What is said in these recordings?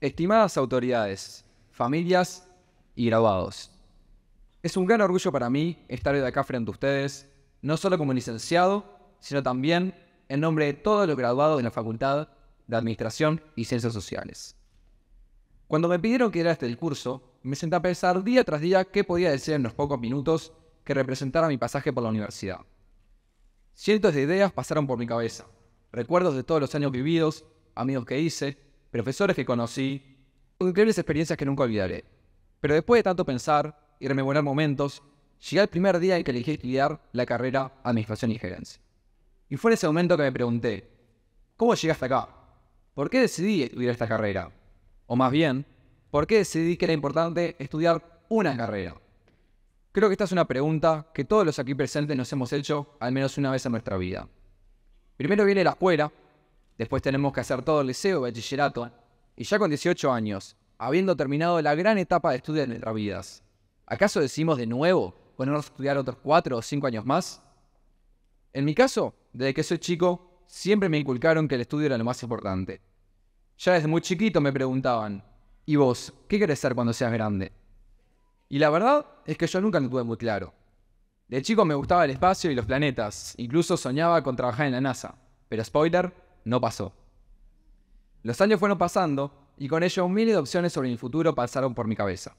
Estimadas autoridades, familias y graduados, es un gran orgullo para mí estar hoy acá frente a ustedes, no solo como licenciado, sino también en nombre de todos los graduados de la Facultad de Administración y Ciencias Sociales. Cuando me pidieron que era este curso, me senté a pensar día tras día qué podía decir en los pocos minutos que representara mi pasaje por la universidad. Cientos de ideas pasaron por mi cabeza, recuerdos de todos los años vividos, amigos que hice, profesores que conocí, increíbles experiencias que nunca olvidaré. Pero después de tanto pensar y rememorar momentos, llegué al primer día en que elegí estudiar la carrera Administración y Gerencia. Y fue en ese momento que me pregunté, ¿cómo llegué hasta acá? ¿Por qué decidí estudiar esta carrera? O más bien, ¿por qué decidí que era importante estudiar una carrera? Creo que esta es una pregunta que todos los aquí presentes nos hemos hecho al menos una vez en nuestra vida. Primero viene la escuela, Después tenemos que hacer todo el liceo, bachillerato. Y ya con 18 años, habiendo terminado la gran etapa de estudio de nuestras vidas, ¿acaso decimos de nuevo ponernos a estudiar otros 4 o 5 años más? En mi caso, desde que soy chico, siempre me inculcaron que el estudio era lo más importante. Ya desde muy chiquito me preguntaban, ¿y vos qué querés ser cuando seas grande? Y la verdad es que yo nunca lo tuve muy claro. De chico me gustaba el espacio y los planetas, incluso soñaba con trabajar en la NASA. Pero spoiler, no pasó. Los años fueron pasando y con ellos miles de opciones sobre mi futuro pasaron por mi cabeza.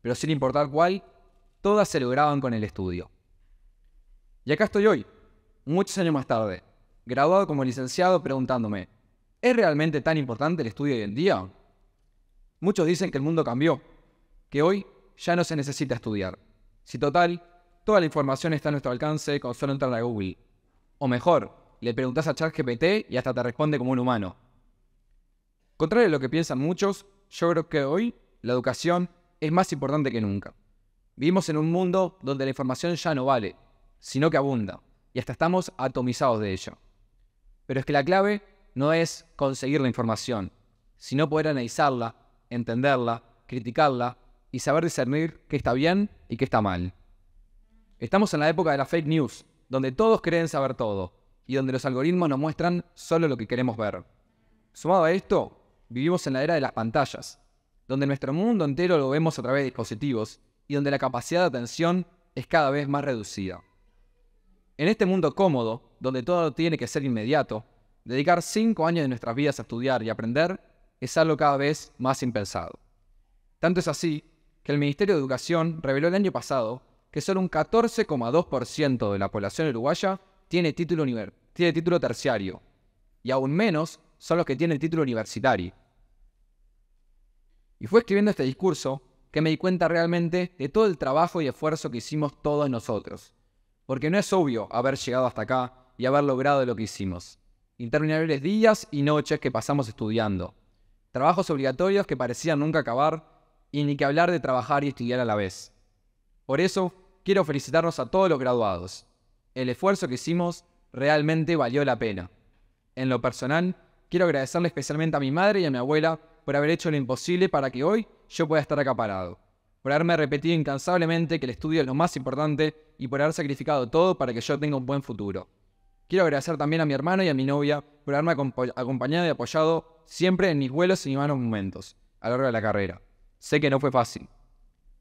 Pero sin importar cuál, todas se lograban con el estudio. Y acá estoy hoy, muchos años más tarde, graduado como licenciado preguntándome, ¿es realmente tan importante el estudio hoy en día? Muchos dicen que el mundo cambió, que hoy ya no se necesita estudiar. Si total, toda la información está a nuestro alcance con solo entrar a Google. O mejor, le preguntas a ChatGPT y hasta te responde como un humano. Contrario a lo que piensan muchos, yo creo que hoy la educación es más importante que nunca. Vivimos en un mundo donde la información ya no vale, sino que abunda, y hasta estamos atomizados de ella. Pero es que la clave no es conseguir la información, sino poder analizarla, entenderla, criticarla y saber discernir qué está bien y qué está mal. Estamos en la época de la fake news, donde todos creen saber todo, y donde los algoritmos nos muestran solo lo que queremos ver. Sumado a esto, vivimos en la era de las pantallas, donde nuestro mundo entero lo vemos a través de dispositivos y donde la capacidad de atención es cada vez más reducida. En este mundo cómodo, donde todo tiene que ser inmediato, dedicar cinco años de nuestras vidas a estudiar y aprender es algo cada vez más impensado. Tanto es así que el Ministerio de Educación reveló el año pasado que solo un 14,2% de la población uruguaya tiene título, tiene título terciario y aún menos son los que tienen título universitario. Y fue escribiendo este discurso que me di cuenta realmente de todo el trabajo y esfuerzo que hicimos todos nosotros. Porque no es obvio haber llegado hasta acá y haber logrado lo que hicimos. Interminables días y noches que pasamos estudiando. Trabajos obligatorios que parecían nunca acabar y ni que hablar de trabajar y estudiar a la vez. Por eso, quiero felicitarnos a todos los graduados, el esfuerzo que hicimos realmente valió la pena. En lo personal, quiero agradecerle especialmente a mi madre y a mi abuela por haber hecho lo imposible para que hoy yo pueda estar acaparado. por haberme repetido incansablemente que el estudio es lo más importante y por haber sacrificado todo para que yo tenga un buen futuro. Quiero agradecer también a mi hermano y a mi novia por haberme acompañado y apoyado siempre en mis vuelos y mis malos momentos a lo largo de la carrera. Sé que no fue fácil.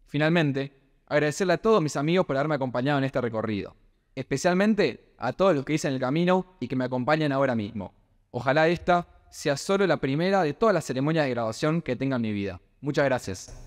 Finalmente, agradecerle a todos mis amigos por haberme acompañado en este recorrido. Especialmente a todos los que hice en el camino y que me acompañan ahora mismo. Ojalá esta sea solo la primera de todas las ceremonias de graduación que tenga en mi vida. Muchas gracias.